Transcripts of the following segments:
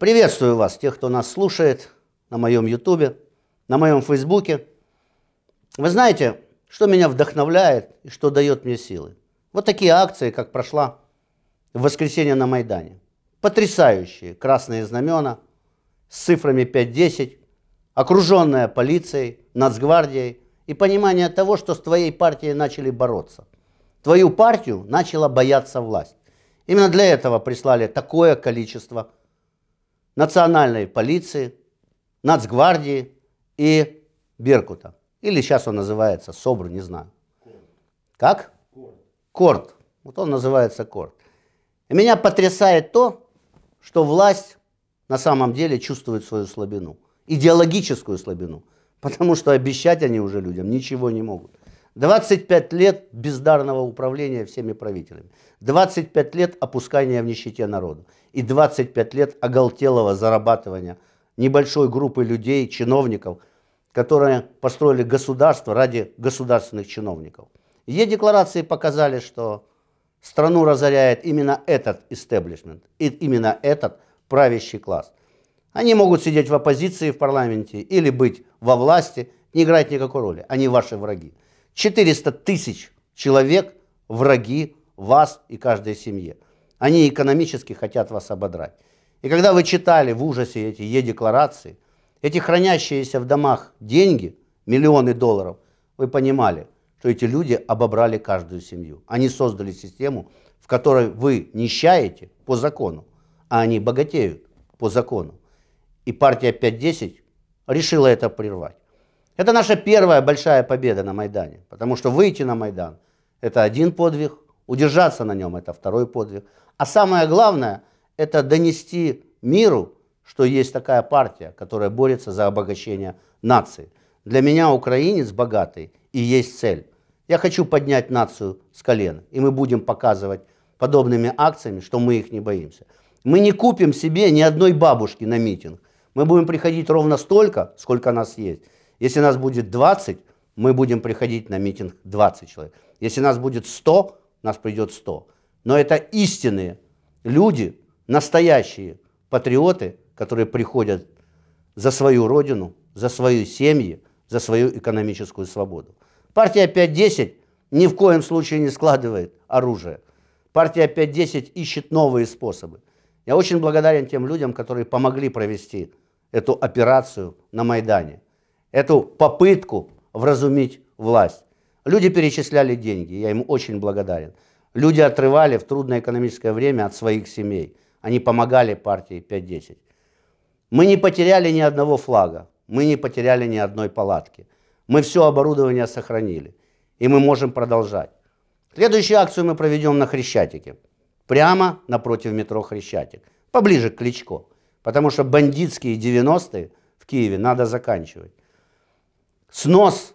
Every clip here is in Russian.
Приветствую вас, тех, кто нас слушает на моем ютубе, на моем фейсбуке. Вы знаете, что меня вдохновляет и что дает мне силы? Вот такие акции, как прошла в воскресенье на Майдане. Потрясающие красные знамена с цифрами 5-10, окруженная полицией, нацгвардией и понимание того, что с твоей партией начали бороться. Твою партию начала бояться власть. Именно для этого прислали такое количество национальной полиции, нацгвардии и Беркута. Или сейчас он называется СОБР, не знаю. Как? Корт. Корт. Вот он называется Корт. И меня потрясает то, что власть на самом деле чувствует свою слабину. Идеологическую слабину. Потому что обещать они уже людям ничего не могут. 25 лет бездарного управления всеми правителями, 25 лет опускания в нищете народу и 25 лет оголтелого зарабатывания небольшой группы людей, чиновников, которые построили государство ради государственных чиновников. Ее декларации показали, что страну разоряет именно этот истеблишмент, и именно этот правящий класс. Они могут сидеть в оппозиции в парламенте или быть во власти, не играть никакой роли, они ваши враги. 400 тысяч человек враги вас и каждой семье. Они экономически хотят вас ободрать. И когда вы читали в ужасе эти Е-декларации, эти хранящиеся в домах деньги, миллионы долларов, вы понимали, что эти люди обобрали каждую семью. Они создали систему, в которой вы нищаете по закону, а они богатеют по закону. И партия 5.10 решила это прервать. Это наша первая большая победа на Майдане, потому что выйти на Майдан – это один подвиг, удержаться на нем – это второй подвиг. А самое главное – это донести миру, что есть такая партия, которая борется за обогащение нации. Для меня украинец богатый и есть цель. Я хочу поднять нацию с колен, и мы будем показывать подобными акциями, что мы их не боимся. Мы не купим себе ни одной бабушки на митинг. Мы будем приходить ровно столько, сколько нас есть. Если нас будет 20, мы будем приходить на митинг 20 человек. Если нас будет 100, нас придет 100. Но это истинные люди, настоящие патриоты, которые приходят за свою родину, за свою семьи, за свою экономическую свободу. Партия 5.10 ни в коем случае не складывает оружие. Партия 5.10 ищет новые способы. Я очень благодарен тем людям, которые помогли провести эту операцию на Майдане эту попытку вразумить власть. Люди перечисляли деньги, я им очень благодарен. Люди отрывали в трудное экономическое время от своих семей. Они помогали партии 5-10. Мы не потеряли ни одного флага, мы не потеряли ни одной палатки. Мы все оборудование сохранили, и мы можем продолжать. Следующую акцию мы проведем на Хрещатике, прямо напротив метро Хрещатик, поближе к Кличко, потому что бандитские 90-е в Киеве надо заканчивать снос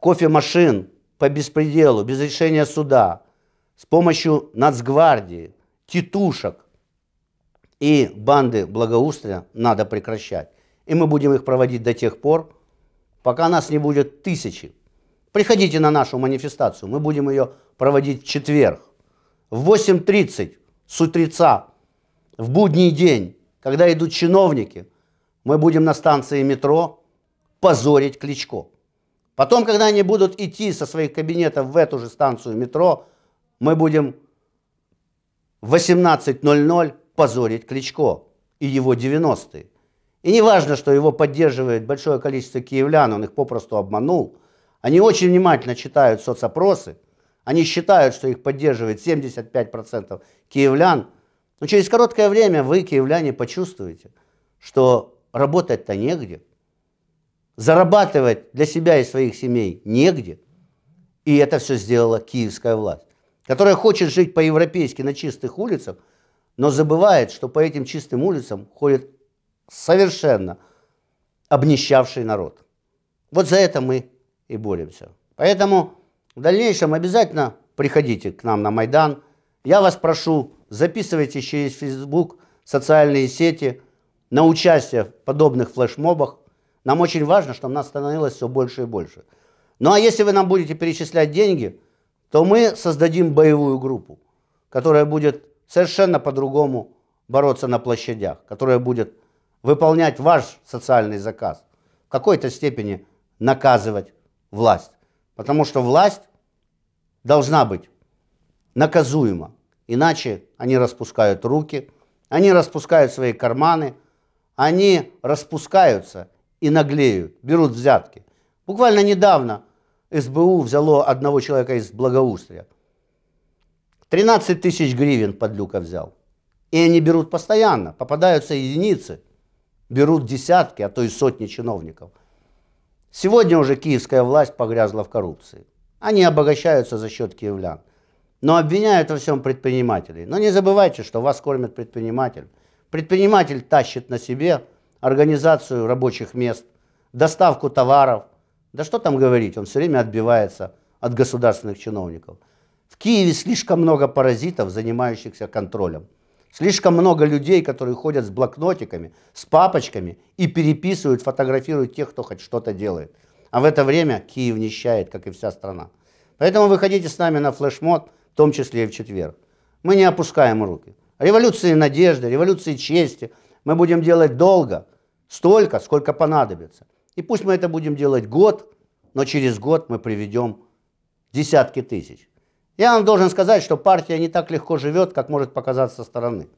кофемашин по беспределу, без решения суда, с помощью нацгвардии, титушек и банды благоустрия надо прекращать. И мы будем их проводить до тех пор, пока нас не будет тысячи. Приходите на нашу манифестацию, мы будем ее проводить в четверг. В 8.30 с утреца, в будний день, когда идут чиновники, мы будем на станции метро позорить Кличко. Потом, когда они будут идти со своих кабинетов в эту же станцию метро, мы будем в 18.00 позорить Кличко и его 90-е. И не важно, что его поддерживает большое количество киевлян, он их попросту обманул. Они очень внимательно читают соцопросы, они считают, что их поддерживает 75% киевлян. Но через короткое время вы, киевляне, почувствуете, что работать-то негде – Зарабатывать для себя и своих семей негде. И это все сделала киевская власть, которая хочет жить по-европейски на чистых улицах, но забывает, что по этим чистым улицам ходит совершенно обнищавший народ. Вот за это мы и боремся. Поэтому в дальнейшем обязательно приходите к нам на Майдан. Я вас прошу, записывайте через Facebook, социальные сети на участие в подобных флешмобах. Нам очень важно, чтобы нас становилось все больше и больше. Ну а если вы нам будете перечислять деньги, то мы создадим боевую группу, которая будет совершенно по-другому бороться на площадях, которая будет выполнять ваш социальный заказ, в какой-то степени наказывать власть. Потому что власть должна быть наказуема. Иначе они распускают руки, они распускают свои карманы, они распускаются и наглеют, берут взятки. Буквально недавно СБУ взяло одного человека из благоустрия. 13 тысяч гривен под люка взял. И они берут постоянно, попадаются единицы, берут десятки, а то и сотни чиновников. Сегодня уже киевская власть погрязла в коррупции. Они обогащаются за счет киевлян. Но обвиняют во всем предпринимателей. Но не забывайте, что вас кормят предприниматель. Предприниматель тащит на себе организацию рабочих мест, доставку товаров. Да что там говорить, он все время отбивается от государственных чиновников. В Киеве слишком много паразитов, занимающихся контролем. Слишком много людей, которые ходят с блокнотиками, с папочками и переписывают, фотографируют тех, кто хоть что-то делает. А в это время Киев нищает, как и вся страна. Поэтому выходите с нами на флешмод, в том числе и в четверг. Мы не опускаем руки. Революции надежды, революции чести мы будем делать долго, Столько, сколько понадобится. И пусть мы это будем делать год, но через год мы приведем десятки тысяч. Я вам должен сказать, что партия не так легко живет, как может показаться со стороны.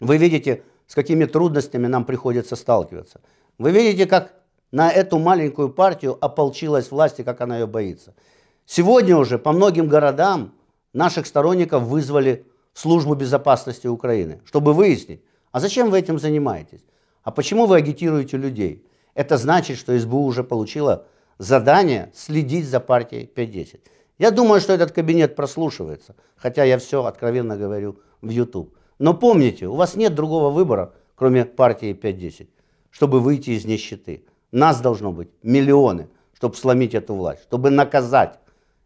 Вы видите, с какими трудностями нам приходится сталкиваться. Вы видите, как на эту маленькую партию ополчилась власть и как она ее боится. Сегодня уже по многим городам наших сторонников вызвали службу безопасности Украины, чтобы выяснить, а зачем вы этим занимаетесь? А почему вы агитируете людей? Это значит, что СБУ уже получила задание следить за партией 5.10. Я думаю, что этот кабинет прослушивается, хотя я все откровенно говорю в YouTube. Но помните, у вас нет другого выбора, кроме партии 5.10, чтобы выйти из нищеты. Нас должно быть миллионы, чтобы сломить эту власть, чтобы наказать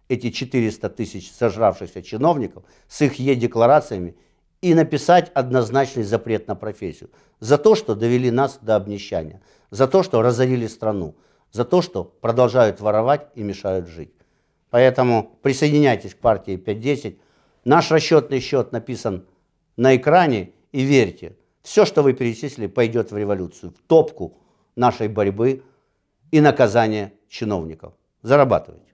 эти 400 тысяч сожравшихся чиновников с их Е-декларациями и написать однозначный запрет на профессию. За то, что довели нас до обнищания, за то, что разорили страну, за то, что продолжают воровать и мешают жить. Поэтому присоединяйтесь к партии 5.10. Наш расчетный счет написан на экране и верьте, все, что вы перечислили, пойдет в революцию, в топку нашей борьбы и наказания чиновников. Зарабатывайте.